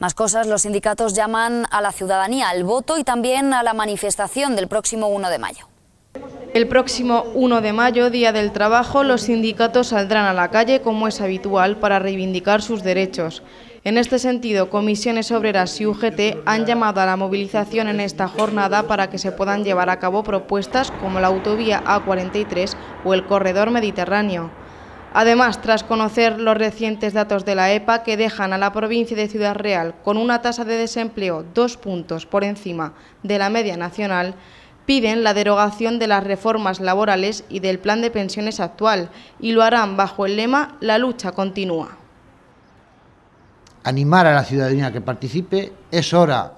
Más cosas, los sindicatos llaman a la ciudadanía al voto y también a la manifestación del próximo 1 de mayo. El próximo 1 de mayo, Día del Trabajo, los sindicatos saldrán a la calle como es habitual para reivindicar sus derechos. En este sentido, comisiones obreras y UGT han llamado a la movilización en esta jornada para que se puedan llevar a cabo propuestas como la autovía A43 o el corredor mediterráneo. Además, tras conocer los recientes datos de la EPA que dejan a la provincia de Ciudad Real con una tasa de desempleo dos puntos por encima de la media nacional, piden la derogación de las reformas laborales y del plan de pensiones actual y lo harán bajo el lema La lucha continúa. Animar a la ciudadanía que participe, es hora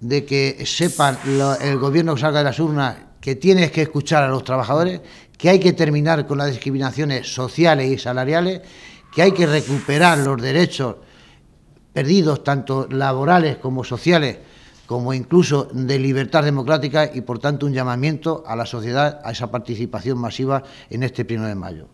de que sepan el gobierno que salga de las urnas que tienes que escuchar a los trabajadores, que hay que terminar con las discriminaciones sociales y salariales, que hay que recuperar los derechos perdidos, tanto laborales como sociales, como incluso de libertad democrática y, por tanto, un llamamiento a la sociedad a esa participación masiva en este primero de mayo.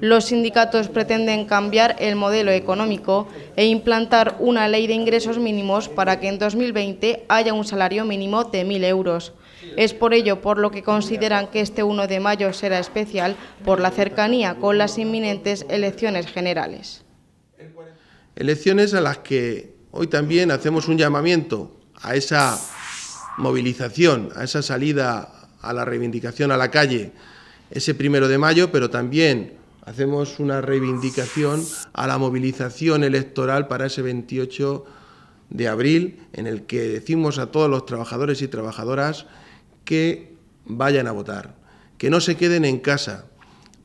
Los sindicatos pretenden cambiar el modelo económico e implantar una ley de ingresos mínimos para que en 2020 haya un salario mínimo de 1.000 euros. Es por ello por lo que consideran que este 1 de mayo será especial por la cercanía con las inminentes elecciones generales. Elecciones a las que hoy también hacemos un llamamiento a esa movilización, a esa salida a la reivindicación a la calle ese 1 de mayo, pero también hacemos una reivindicación a la movilización electoral para ese 28 de abril, en el que decimos a todos los trabajadores y trabajadoras que vayan a votar, que no se queden en casa,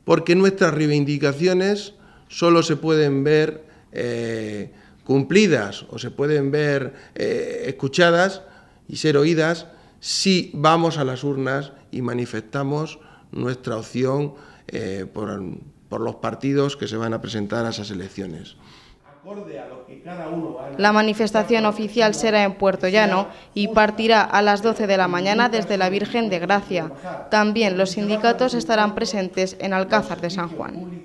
porque nuestras reivindicaciones solo se pueden ver eh, cumplidas o se pueden ver eh, escuchadas y ser oídas si vamos a las urnas y manifestamos nuestra opción eh, por los partidos que se van a presentar a esas elecciones. La manifestación oficial será en Puerto Llano y partirá a las 12 de la mañana desde la Virgen de Gracia. También los sindicatos estarán presentes en Alcázar de San Juan.